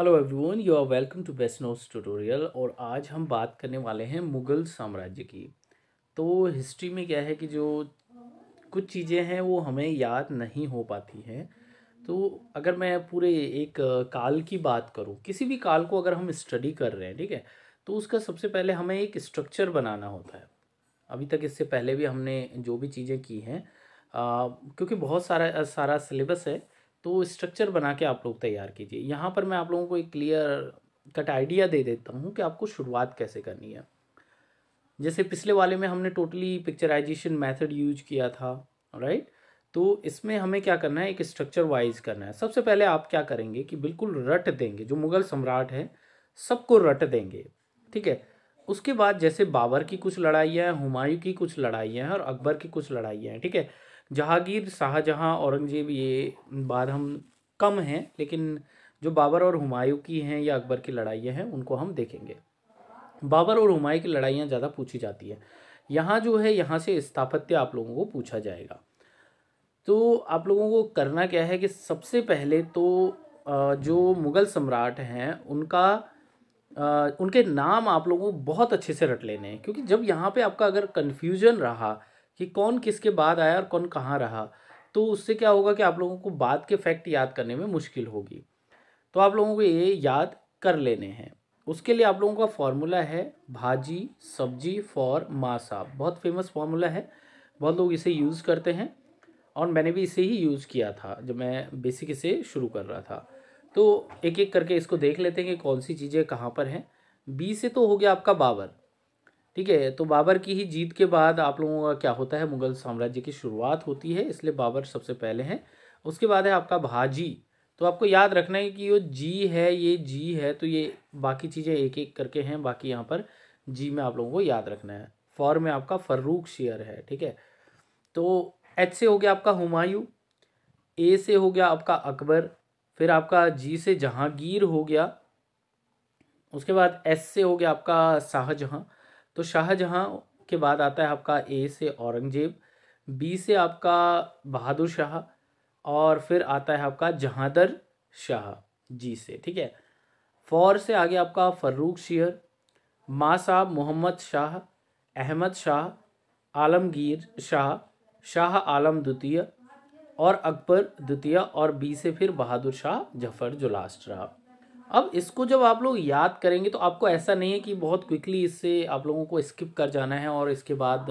hello everyone you are welcome to best notes tutorial और आज हम बात करने वाले हैं मुग़ल साम्राज्य की तो हिस्ट्री में क्या है कि जो कुछ चीज़ें हैं वो हमें याद नहीं हो पाती हैं तो अगर मैं पूरे एक काल की बात करूं किसी भी काल को अगर हम स्टडी कर रहे हैं ठीक है तो उसका सबसे पहले हमें एक स्ट्रक्चर बनाना होता है अभी तक इससे पहले भी हमने जो भी चीज़ें की हैं क्योंकि बहुत सारा सारा सिलेबस है तो स्ट्रक्चर बना के आप लोग तैयार कीजिए यहाँ पर मैं आप लोगों को एक क्लियर कट आइडिया दे देता हूँ कि आपको शुरुआत कैसे करनी है जैसे पिछले वाले में हमने टोटली पिक्चराइजेशन मेथड यूज किया था राइट तो इसमें हमें क्या करना है एक स्ट्रक्चर वाइज करना है सबसे पहले आप क्या करेंगे कि बिल्कुल रट देंगे जो मुगल सम्राट है सबको रट देंगे ठीक है उसके बाद जैसे बाबर की कुछ लड़ाइयाँ हैं हुमायूं की कुछ लड़ाइयाँ हैं और अकबर की कुछ लड़ाइयाँ हैं ठीक है जहांगीर शाहजहाँ औरंगजेब ये बाद हम कम हैं लेकिन जो बाबर और हुमायूं की हैं या अकबर की लड़ाइयाँ हैं उनको हम देखेंगे बाबर और हुमायूं की लड़ाइयाँ ज़्यादा पूछी जाती है यहाँ जो है यहाँ से स्थापत्य आप लोगों को पूछा जाएगा तो आप लोगों को करना क्या है कि सबसे पहले तो जो मुग़ल सम्राट हैं उनका उनके नाम आप लोगों को बहुत अच्छे से रट लेने हैं क्योंकि जब यहाँ पे आपका अगर कन्फ्यूजन रहा कि कौन किसके बाद आया और कौन कहाँ रहा तो उससे क्या होगा कि आप लोगों को बाद के फैक्ट याद करने में मुश्किल होगी तो आप लोगों को ये याद कर लेने हैं उसके लिए आप लोगों का फॉर्मूला है भाजी सब्जी फॉर मासा बहुत फेमस फार्मूला है बहुत लोग इसे यूज़ करते हैं और मैंने भी इसे ही यूज़ किया था जब मैं बेसिक इसे शुरू कर रहा था तो एक एक करके इसको देख लेते हैं कि कौन सी चीज़ें कहाँ पर हैं बी से तो हो गया आपका बाबर ठीक है तो बाबर की ही जीत के बाद आप लोगों का क्या होता है मुगल साम्राज्य की शुरुआत होती है इसलिए बाबर सबसे पहले हैं उसके बाद है आपका भाजी तो आपको याद रखना है कि ये जी है ये जी है तो ये बाकी चीज़ें एक एक करके हैं बाकी यहाँ पर जी में आप लोगों को याद रखना है फॉर में आपका फर्रूक शेयर है ठीक है तो एच से हो गया आपका हुमायूं ए से हो गया आपका अकबर फिर आपका जी से जहांगीर हो गया उसके बाद एस से हो गया आपका शाहजहाँ तो शाहजहाँ के बाद आता है आपका ए से औरंगजेब बी से आपका बहादुर शाह और फिर आता है आपका जहादर शाह जी से ठीक है फौर से आगे आपका फर्रूक शेर माँ साहब मोहम्मद शाह अहमद शाह आलमगीर शाह शाह आलम द्वितीय और अकबर द्वितीय और बी से फिर बहादुर शाह जफर जो लास्ट रहा अब इसको जब आप लोग याद करेंगे तो आपको ऐसा नहीं है कि बहुत क्विकली इससे आप लोगों को स्किप कर जाना है और इसके बाद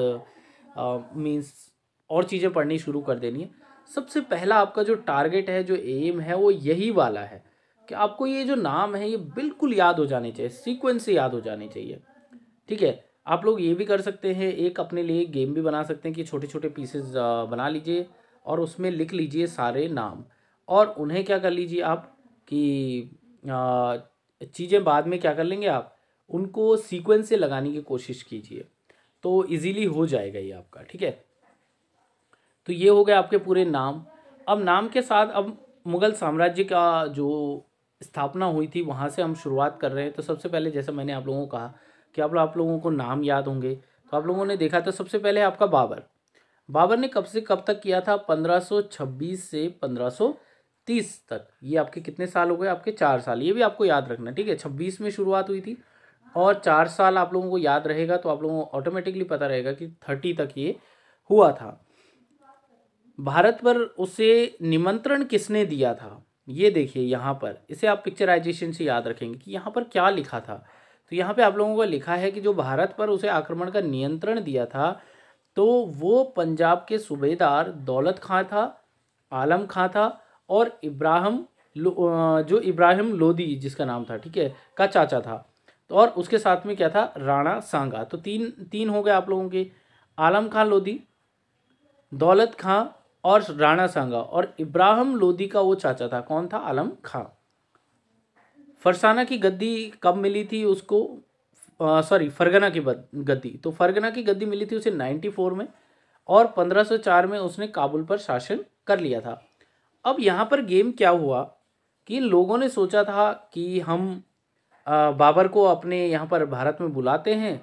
मीन्स और चीज़ें पढ़नी शुरू कर देनी है सबसे पहला आपका जो टारगेट है जो एम है वो यही वाला है कि आपको ये जो नाम है ये बिल्कुल याद हो जाने चाहिए सीक्वेंस से याद हो जाने चाहिए ठीक है आप लोग ये भी कर सकते हैं एक अपने लिए गेम भी बना सकते हैं कि छोटे छोटे पीसेज बना लीजिए और उसमें लिख लीजिए सारे नाम और उन्हें क्या कर लीजिए आप कि चीज़ें बाद में क्या कर लेंगे आप उनको सीक्वेंस से लगाने की कोशिश कीजिए तो इजीली हो जाएगा ये आपका ठीक है तो ये हो गए आपके पूरे नाम अब नाम के साथ अब मुग़ल साम्राज्य का जो स्थापना हुई थी वहाँ से हम शुरुआत कर रहे हैं तो सबसे पहले जैसे मैंने आप लोगों को कहा कि आप लोग आप लोगों को नाम याद होंगे तो आप लोगों ने देखा था सबसे पहले आपका बाबर बाबर ने कब से कब तक किया था छब्बीस से सौ तीस तक ये आपके कितने साल हो गए आपके चार साल ये भी आपको याद रखना ठीक है छब्बीस में शुरुआत हुई थी और चार साल आप लोगों को याद रहेगा तो आप लोगों को ऑटोमेटिकली पता रहेगा कि थर्टी तक ये हुआ था भारत पर उसे निमंत्रण किसने दिया था ये देखिए यहाँ पर इसे आप पिक्चराइजेशन से याद रखेंगे कि यहाँ पर क्या लिखा था तो यहाँ पे आप लोगों को लिखा है कि जो भारत पर उसे आक्रमण का नियंत्रण दिया था तो वो पंजाब के सूबेदार दौलत खां था आलम खां था और इब्राहिम जो इब्राहिम लोदी जिसका नाम था ठीक है का चाचा था तो और उसके साथ में क्या था राणा सांगा तो तीन तीन हो गए आप लोगों के आलम खां लोदी दौलत खां और राणा सांगा और इब्राहिम लोदी का वो चाचा था कौन था आलम खां फरसाना की गद्दी कब मिली थी उसको सॉरी फरगना की गद्दी तो फरगना की गद्दी मिली थी उसे 94 में और 1504 में उसने काबुल पर शासन कर लिया था अब यहाँ पर गेम क्या हुआ कि लोगों ने सोचा था कि हम बाबर को अपने यहाँ पर भारत में बुलाते हैं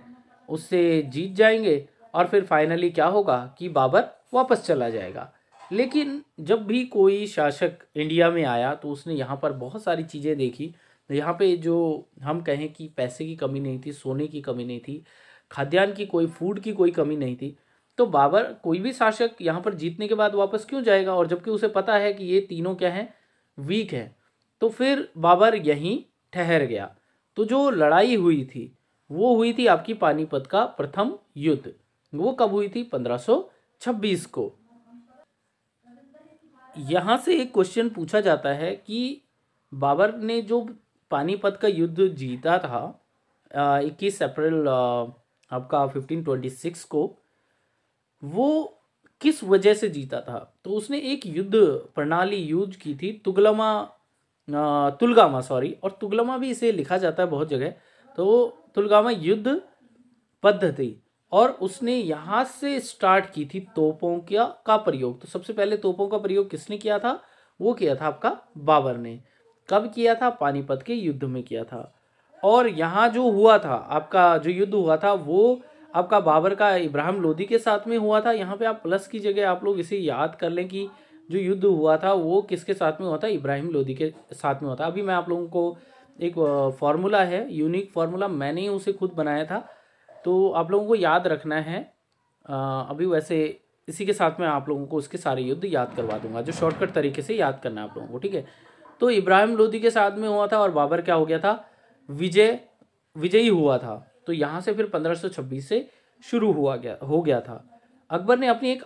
उससे जीत जाएंगे और फिर फाइनली क्या होगा कि बाबर वापस चला जाएगा लेकिन जब भी कोई शासक इंडिया में आया तो उसने यहाँ पर बहुत सारी चीज़ें देखी यहाँ पे जो हम कहें कि पैसे की कमी नहीं थी सोने की कमी नहीं थी खाद्यान्न की कोई फूड की कोई कमी नहीं थी तो बाबर कोई भी शासक यहाँ पर जीतने के बाद वापस क्यों जाएगा और जबकि उसे पता है कि ये तीनों क्या हैं वीक है तो फिर बाबर यहीं ठहर गया तो जो लड़ाई हुई थी वो हुई थी आपकी पानीपत का प्रथम युद्ध वो कब हुई थी 1526 को यहाँ से एक क्वेश्चन पूछा जाता है कि बाबर ने जो पानीपत का युद्ध जीता था इक्कीस अप्रैल आपका सिक्स को वो किस वजह से जीता था तो उसने एक युद्ध प्रणाली यूज की थी तुगलमा तुलगामा सॉरी और तुगलमा भी इसे लिखा जाता है बहुत जगह तो तुलगामा युद्ध पद्धति और उसने यहाँ से स्टार्ट की थी तोपों का का प्रयोग तो सबसे पहले तोपों का प्रयोग किसने किया था वो किया था आपका बाबर ने कब किया था पानीपत के युद्ध में किया था और यहाँ जो हुआ था आपका जो युद्ध हुआ था वो आपका बाबर का इब्राहिम लोधी के साथ में हुआ था यहाँ पे आप प्लस की जगह आप लोग इसे याद कर लें कि जो युद्ध हुआ था वो किसके साथ में हुआ था इब्राहिम लोधी के साथ में हुआ था अभी मैं आप लोगों को एक फार्मूला है यूनिक फार्मूला मैंने ही उसे खुद बनाया था तो आप लोगों को याद रखना है अभी वैसे इसी के साथ में आप लोगों को उसके सारे युद्ध याद करवा दूंगा जो शॉर्टकट तरीके से याद करना है आप लोगों को ठीक है तो इब्राहिम लोधी के साथ में हुआ था और बाबर क्या हो गया था विजय विजयी हुआ था तो यहाँ से फिर 1526 से शुरू हुआ गया हो गया था अकबर ने अपनी एक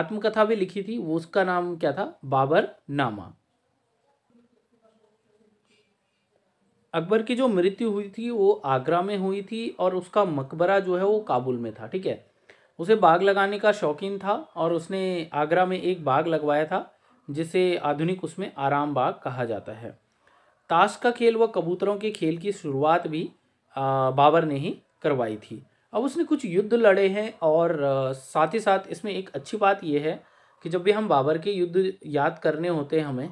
आत्मकथा भी लिखी थी वो उसका नाम क्या था बाबर नामा अकबर की जो मृत्यु हुई थी वो आगरा में हुई थी और उसका मकबरा जो है वो काबुल में था ठीक है उसे बाग लगाने का शौकीन था और उसने आगरा में एक बाग लगवाया था जिसे आधुनिक उसमें आराम बाग कहा जाता है ताश का खेल व कबूतरों के खेल की शुरुआत भी बाबर ने ही करवाई थी अब उसने कुछ युद्ध लड़े हैं और साथ ही साथ इसमें एक अच्छी बात यह है कि जब भी हम बाबर के युद्ध याद करने होते हैं हमें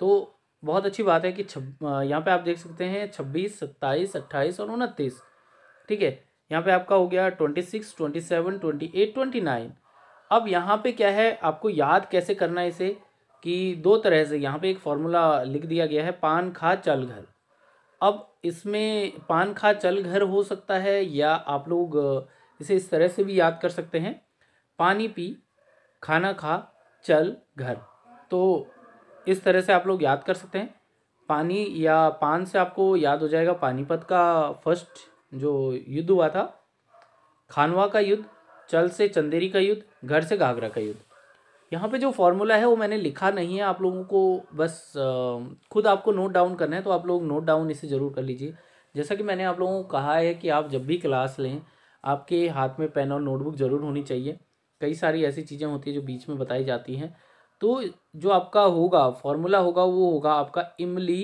तो बहुत अच्छी बात है कि छब यहाँ पर आप देख सकते हैं छब्बीस सत्ताईस अट्ठाईस और उनतीस ठीक है यहाँ पे आपका हो गया twenty six twenty seven twenty eight twenty nine अब यहाँ पे क्या है आपको याद कैसे करना है इसे कि दो तरह से यहाँ पे एक फॉर्मूला लिख दिया गया है पान खा चल घर अब इसमें पान खा चल घर हो सकता है या आप लोग इसे इस तरह से भी याद कर सकते हैं पानी पी खाना खा चल घर तो इस तरह से आप लोग याद कर सकते हैं पानी या पान से आपको याद हो जाएगा पानीपत का फर्स्ट जो युद्ध हुआ था खानवा का युद्ध चल से चंदेरी का युद्ध घर से घाघरा का युद्ध यहाँ पे जो फॉर्मूला है वो मैंने लिखा नहीं है आप लोगों को बस खुद आपको नोट डाउन करना है तो आप लोग नोट डाउन इसे ज़रूर कर लीजिए जैसा कि मैंने आप लोगों को कहा है कि आप जब भी क्लास लें आपके हाथ में पेन और नोटबुक ज़रूर होनी चाहिए कई सारी ऐसी चीज़ें होती हैं जो बीच में बताई जाती हैं तो जो आपका होगा फॉर्मूला होगा वो होगा आपका इमली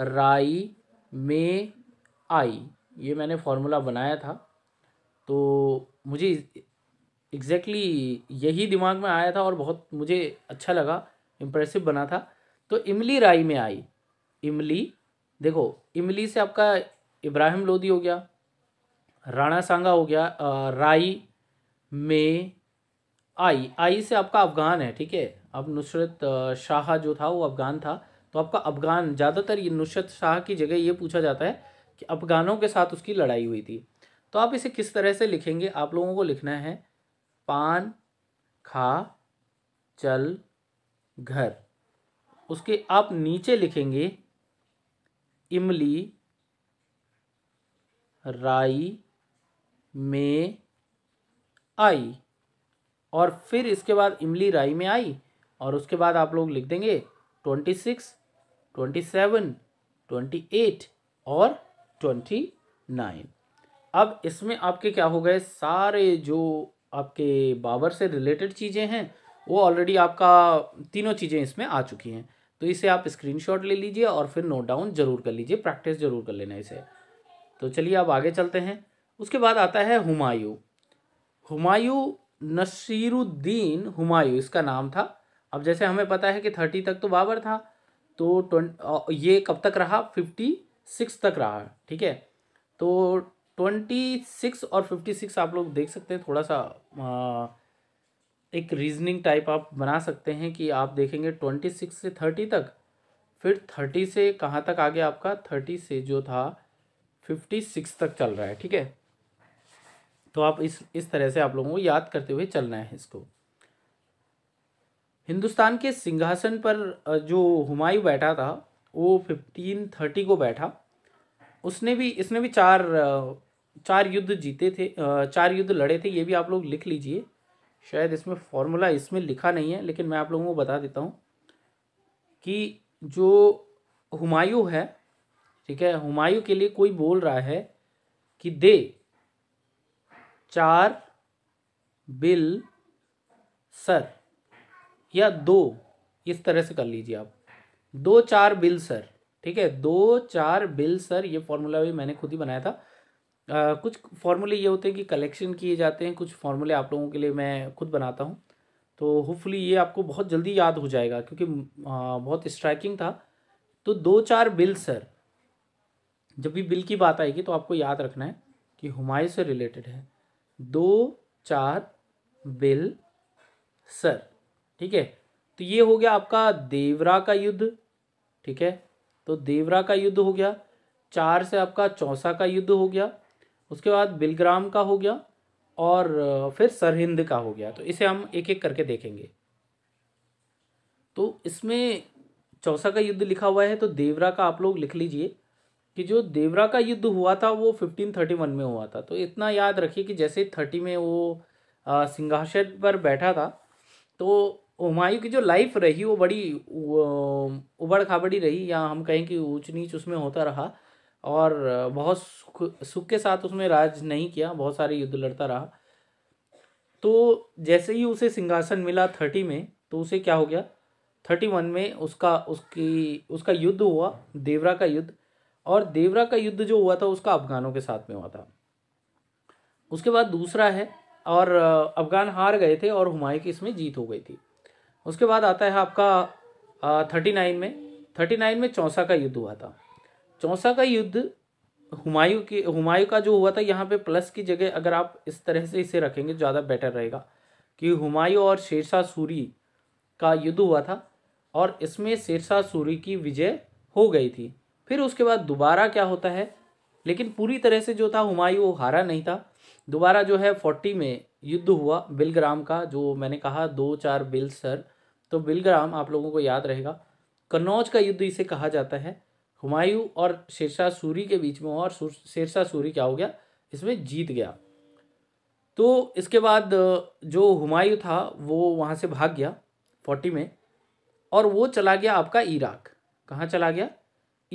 राई मे आई ये मैंने फॉर्मूला बनाया था तो मुझे एग्जैक्टली exactly यही दिमाग में आया था और बहुत मुझे अच्छा लगा इम्प्रेसिव बना था तो इमली राई में आई इमली देखो इमली से आपका इब्राहिम लोदी हो गया राणा सांगा हो गया राई में आई आई से आपका अफगान है ठीक है अब नुसरत शाह जो था वो अफगान था तो आपका अफगान ज़्यादातर ये नुसरत शाह की जगह ये पूछा जाता है कि अफगानों के साथ उसकी लड़ाई हुई थी तो आप इसे किस तरह से लिखेंगे आप लोगों को लिखना है पान खा चल घर उसके आप नीचे लिखेंगे इमली राई में आई और फिर इसके बाद इमली राई में आई और उसके बाद आप लोग लिख देंगे twenty six twenty seven twenty eight और ट्वेंटी नाइन अब इसमें आपके क्या हो गए सारे जो आपके बाबर से रिलेटेड चीज़ें हैं वो ऑलरेडी आपका तीनों चीज़ें इसमें आ चुकी हैं तो इसे आप स्क्रीनशॉट ले लीजिए और फिर नोट डाउन जरूर कर लीजिए प्रैक्टिस जरूर कर लेना इसे तो चलिए आप आगे चलते हैं उसके बाद आता है हुमायूं हुमायूं नसीरुद्दीन हुमायूं इसका नाम था अब जैसे हमें पता है कि थर्टी तक तो बाबर था तो ट्वेंट ये कब तक रहा फिफ्टी सिक्स तक रहा ठीक है तो ट्वेंटी सिक्स और फिफ्टी सिक्स आप लोग देख सकते हैं थोड़ा सा आ, एक रीजनिंग टाइप आप बना सकते हैं कि आप देखेंगे ट्वेंटी सिक्स से थर्टी तक फिर थर्टी से कहाँ तक आ गया आपका थर्टी से जो था फिफ्टी सिक्स तक चल रहा है ठीक है तो आप इस इस तरह से आप लोगों को याद करते हुए चलना है इसको हिंदुस्तान के सिंहासन पर जो हुमायूं बैठा था वो फिफ्टीन थर्टी को बैठा उसने भी इसने भी चार चार युद्ध जीते थे चार युद्ध लड़े थे ये भी आप लोग लिख लीजिए शायद इसमें फॉर्मूला इसमें लिखा नहीं है लेकिन मैं आप लोगों को बता देता हूँ कि जो हुमायूं है ठीक है हुमायूं के लिए कोई बोल रहा है कि दे चार बिल सर या दो इस तरह से कर लीजिए आप दो चार बिल सर ठीक है दो चार बिल सर ये फॉर्मूला भी मैंने खुद ही बनाया था आ, कुछ फॉर्मूले ये होते हैं कि कलेक्शन किए जाते हैं कुछ फॉर्मूले आप लोगों के लिए मैं खुद बनाता हूँ तो होपफुली ये आपको बहुत जल्दी याद हो जाएगा क्योंकि आ, बहुत स्ट्राइकिंग था तो दो चार बिल सर जब भी बिल की बात आएगी तो आपको याद रखना है कि हुमायूं से रिलेटेड है दो चार बिल सर ठीक है तो ये हो गया आपका देवरा का युद्ध ठीक है तो देवरा का युद्ध हो गया चार से आपका चौसा का युद्ध हो गया उसके बाद बिलग्राम का हो गया और फिर सरहिंद का हो गया तो इसे हम एक एक करके देखेंगे तो इसमें चौसा का युद्ध लिखा हुआ है तो देवरा का आप लोग लिख लीजिए कि जो देवरा का युद्ध हुआ था वो 1531 में हुआ था तो इतना याद रखिए कि जैसे थर्टी में वो सिंहासन पर बैठा था तो हुमायूं की जो लाइफ रही वो बड़ी उबड़ खाबड़ी रही या हम कहें कि ऊंच नीच उसमें होता रहा और बहुत सुख सुख के साथ उसने राज नहीं किया बहुत सारे युद्ध लड़ता रहा तो जैसे ही उसे सिंहासन मिला थर्टी में तो उसे क्या हो गया थर्टी वन में उसका उसकी उसका युद्ध हुआ देवरा का युद्ध और देवरा का युद्ध जो हुआ था उसका अफगानों के साथ में हुआ था उसके बाद दूसरा है और अफगान हार गए थे और हुमायूं की इसमें जीत हो गई थी उसके बाद आता है आपका थर्टी नाइन में थर्टी नाइन में चौसा का युद्ध हुआ था चौसा का युद्ध हुमायूं के हुमायूं का जो हुआ था यहाँ पे प्लस की जगह अगर आप इस तरह से इसे रखेंगे तो ज़्यादा बेटर रहेगा कि हुमायूं और शेरशाह सूरी का युद्ध हुआ था और इसमें शेरशाह सूरी की विजय हो गई थी फिर उसके बाद दोबारा क्या होता है लेकिन पूरी तरह से जो था हुमायूं वो हारा नहीं था दोबारा जो है फोर्टी में युद्ध हुआ बिलग्राम का जो मैंने कहा दो चार बिल सर तो बिलग्राम आप लोगों को याद रहेगा कन्नौज का युद्ध इसे कहा जाता है हुमायूं और शेरशाह सूरी के बीच में हुआ और शेरशाह सूरी क्या हो गया इसमें जीत गया तो इसके बाद जो हुमायूं था वो वहाँ से भाग गया फोर्टी में और वो चला गया आपका इराक कहाँ चला गया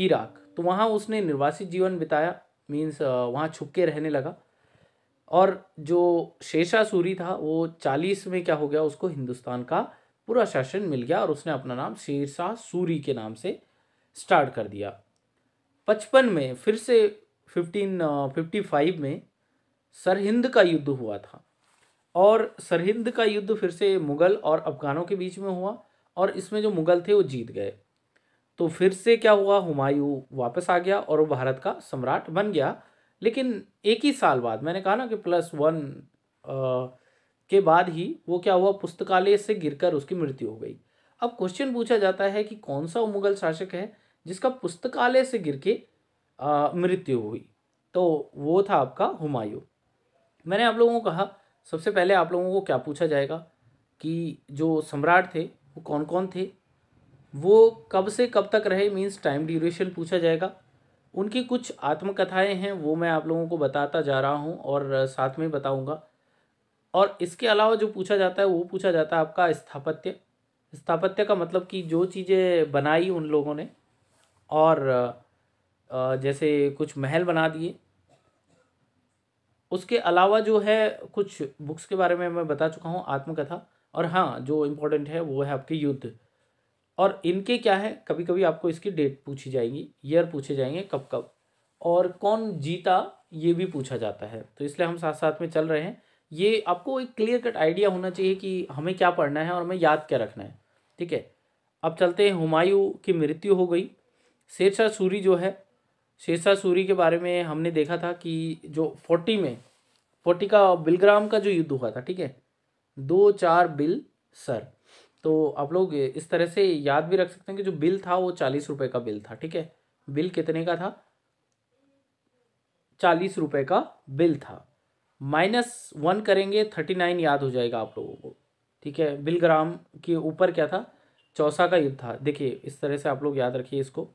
इराक तो वहाँ उसने निर्वासित जीवन बिताया मीन्स वहाँ छुप के रहने लगा और जो शेरशाह सूरी था वो चालीस में क्या हो गया उसको हिंदुस्तान का पूरा शासन मिल गया और उसने अपना नाम शेरशाह सूरी के नाम से स्टार्ट कर दिया पचपन में फिर से फिफ्टीन फिफ्टी फाइव में सरहिंद का युद्ध हुआ था और सरहिंद का युद्ध फिर से मुग़ल और अफ़गानों के बीच में हुआ और इसमें जो मुग़ल थे वो जीत गए तो फिर से क्या हुआ हुमायूं वापस आ गया और वो भारत का सम्राट बन गया लेकिन एक ही साल बाद मैंने कहा ना कि प्लस वन आ, के बाद ही वो क्या हुआ पुस्तकालय से गिरकर उसकी मृत्यु हो गई अब क्वेश्चन पूछा जाता है कि कौन सा वो मुग़ल शासक है जिसका पुस्तकालय से गिर के मृत्यु हुई तो वो था आपका हुमायूं मैंने आप लोगों को कहा सबसे पहले आप लोगों को क्या पूछा जाएगा कि जो सम्राट थे वो कौन कौन थे वो कब से कब तक रहे मीन्स टाइम ड्यूरेशन पूछा जाएगा उनकी कुछ आत्मकथाएं हैं वो मैं आप लोगों को बताता जा रहा हूँ और साथ में बताऊँगा और इसके अलावा जो पूछा जाता है वो पूछा जाता है आपका स्थापत्य स्थापत्य का मतलब कि जो चीज़ें बनाई उन लोगों ने और जैसे कुछ महल बना दिए उसके अलावा जो है कुछ बुक्स के बारे में मैं बता चुका हूँ आत्मकथा और हाँ जो इम्पोर्टेंट है वो है आपके युद्ध और इनके क्या है कभी कभी आपको इसकी डेट पूछी जाएगी ईयर पूछे जाएंगे कब कब और कौन जीता ये भी पूछा जाता है तो इसलिए हम साथ साथ में चल रहे हैं ये आपको एक क्लियर कट आइडिया होना चाहिए कि हमें क्या पढ़ना है और हमें याद क्या रखना है ठीक है अब चलते हैं हुमायूं की मृत्यु हो गई शेरशाह सूरी जो है शेरशाह सूरी के बारे में हमने देखा था कि जो फोर्टी में फोर्टी का बिलग्राम का जो युद्ध हुआ था ठीक है दो चार बिल सर तो आप लोग इस तरह से याद भी रख सकते हैं कि जो बिल था वो चालीस रुपये का बिल था ठीक है बिल कितने का था चालीस रुपये का बिल था माइनस वन करेंगे थर्टी नाइन याद हो जाएगा आप लोगों को ठीक है बिलग्राम के ऊपर क्या था चौसा का युद्ध था देखिए इस तरह से आप लोग याद रखिए इसको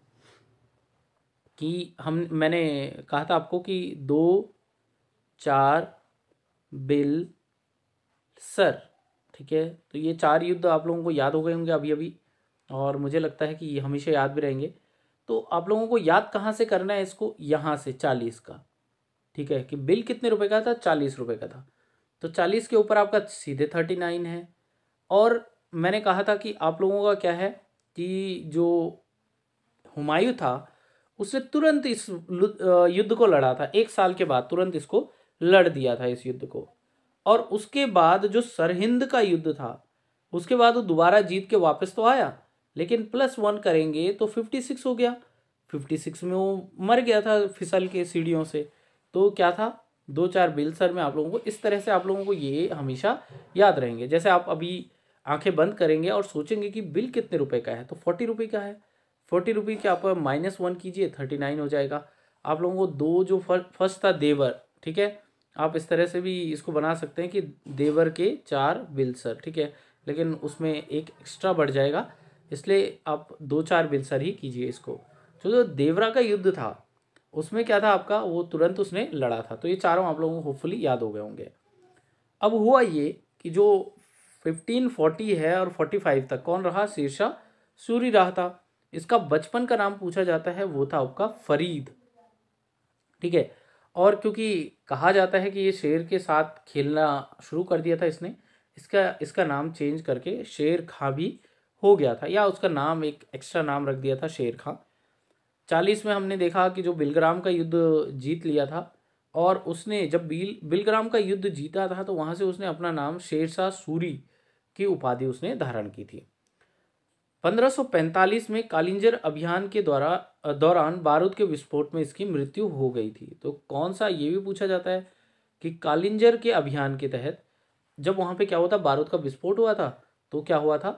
कि हम मैंने कहा था आपको कि दो चार बिल सर ठीक है तो ये चार युद्ध आप लोगों को याद हो गए होंगे अभी अभी और मुझे लगता है कि ये हमेशा याद भी रहेंगे तो आप लोगों को याद कहाँ से करना है इसको यहाँ से चालीस का ठीक है कि बिल कितने रुपए का था चालीस रुपए का था तो चालीस के ऊपर आपका सीधे थर्टी नाइन है और मैंने कहा था कि आप लोगों का क्या है कि जो हुमायूं था उसने तुरंत इस युद्ध को लड़ा था एक साल के बाद तुरंत इसको लड़ दिया था इस युद्ध को और उसके बाद जो सरहिंद का युद्ध था उसके बाद वो दोबारा जीत के वापस तो आया लेकिन प्लस वन करेंगे तो फिफ्टी सिक्स हो गया फिफ्टी सिक्स में वो मर गया था फिसल के सीढ़ियों से तो क्या था दो चार बिल सर में आप लोगों को इस तरह से आप लोगों को ये हमेशा याद रहेंगे जैसे आप अभी आंखें बंद करेंगे और सोचेंगे कि बिल कितने रुपए का है तो फोर्टी रुपये का है फोर्टी रुपी के आप माइनस वन कीजिए थर्टी नाइन हो जाएगा आप लोगों को दो जो फर्स्ट था देवर ठीक है आप इस तरह से भी इसको बना सकते हैं कि देवर के चार बिल सर ठीक है लेकिन उसमें एक एक्स्ट्रा बढ़ जाएगा इसलिए आप दो चार बिल सर ही कीजिए इसको तो जो देवरा का युद्ध था उसमें क्या था आपका वो तुरंत उसने लड़ा था तो ये चारों आप लोगों को होपफुली याद हो गए होंगे अब हुआ ये कि जो फिफ्टीन फोर्टी है और फोर्टी फाइव तक कौन रहा शीर्षा सूरी रहा था इसका बचपन का नाम पूछा जाता है वो था आपका फरीद ठीक है और क्योंकि कहा जाता है कि ये शेर के साथ खेलना शुरू कर दिया था इसने इसका इसका नाम चेंज करके शेर खां भी हो गया था या उसका नाम एक एक्स्ट्रा नाम रख दिया था शेर खां चालीस में हमने देखा कि जो बिलग्राम का युद्ध जीत लिया था और उसने जब बिल बिलग्राम का युद्ध जीता था तो वहाँ से उसने अपना नाम शेरशाह सूरी की उपाधि उसने धारण की थी 1545 में कालिंजर अभियान के द्वारा दौरान बारूद के विस्फोट में इसकी मृत्यु हो गई थी तो कौन सा ये भी पूछा जाता है कि कालिंजर के अभियान के तहत जब वहाँ पे क्या हुआ था बारूद का विस्फोट हुआ था तो क्या हुआ था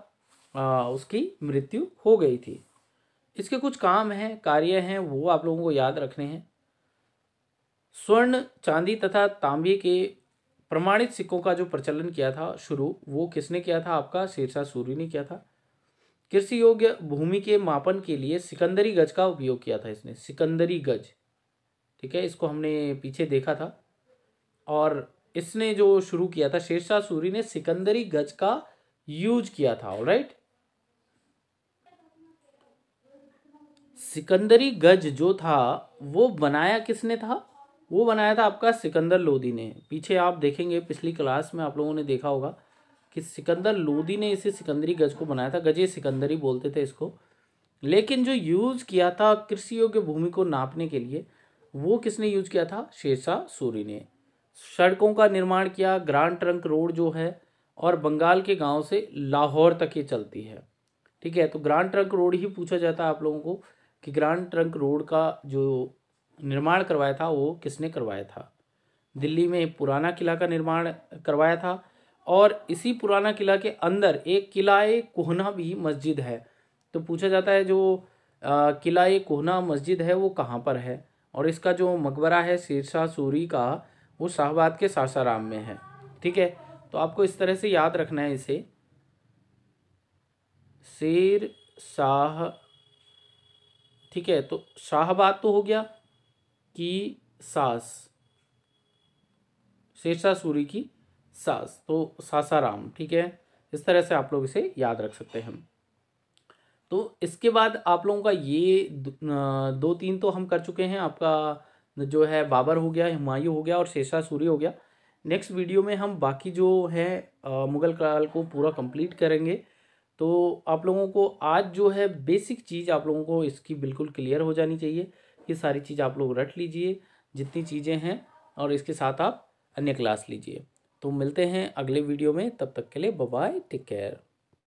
आ, उसकी मृत्यु हो गई थी इसके कुछ काम हैं कार्य हैं वो आप लोगों को याद रखने हैं स्वर्ण चांदी तथा तांबे के प्रमाणित सिक्कों का जो प्रचलन किया था शुरू वो किसने किया था आपका शेरशाह सूरी ने किया था कृषि योग्य भूमि के मापन के लिए सिकंदरी गज का उपयोग किया था इसने सिकंदरी गज ठीक है इसको हमने पीछे देखा था और इसने जो शुरू किया था शेरशाह सूरी ने सिकंदरी गज का यूज किया था राइट सिकंदरी गज जो था वो बनाया किसने था वो बनाया था आपका सिकंदर लोदी ने पीछे आप देखेंगे पिछली क्लास में आप लोगों ने देखा होगा कि सिकंदर लोदी ने इसे सिकंदरी गज को बनाया था गजे सिकंदरी बोलते थे इसको लेकिन जो यूज किया था कृषि योग्य भूमि को नापने के लिए वो किसने यूज किया था शेरशाह सूरी ने सड़कों का निर्माण किया ग्रांड ट्रंक रोड जो है और बंगाल के गांव से लाहौर तक ये चलती है ठीक है तो ग्रांड ट्रंक रोड ही पूछा जाता है आप लोगों को कि ग्रांड ट्रंक रोड का जो निर्माण करवाया था वो किसने करवाया था दिल्ली में पुराना किला का निर्माण करवाया था और इसी पुराना किला के अंदर एक किला कोहना भी मस्जिद है तो पूछा जाता है जो किला कोहना मस्जिद है वो कहाँ पर है और इसका जो मकबरा है शेरशाह सूरी का वो शाहबाद के सासाराम में है ठीक है तो आपको इस तरह से याद रखना है इसे शेर शाह ठीक है तो शाहबाद तो हो गया की सास शेरशाह सूरी की सास तो सासाराम ठीक है इस तरह से आप लोग इसे याद रख सकते हैं तो इसके बाद आप लोगों का ये दो तीन तो हम कर चुके हैं आपका जो है बाबर हो गया हुमायूं हो गया और शेषा सूरी हो गया नेक्स्ट वीडियो में हम बाकी जो है मुग़ल काल को पूरा कंप्लीट करेंगे तो आप लोगों को आज जो है बेसिक चीज़ आप लोगों को इसकी बिल्कुल क्लियर हो जानी चाहिए ये सारी चीज़ आप लोग रट लीजिए जितनी चीज़ें हैं और इसके साथ आप अन्य क्लास लीजिए तो मिलते हैं अगले वीडियो में तब तक के लिए बाय टेक केयर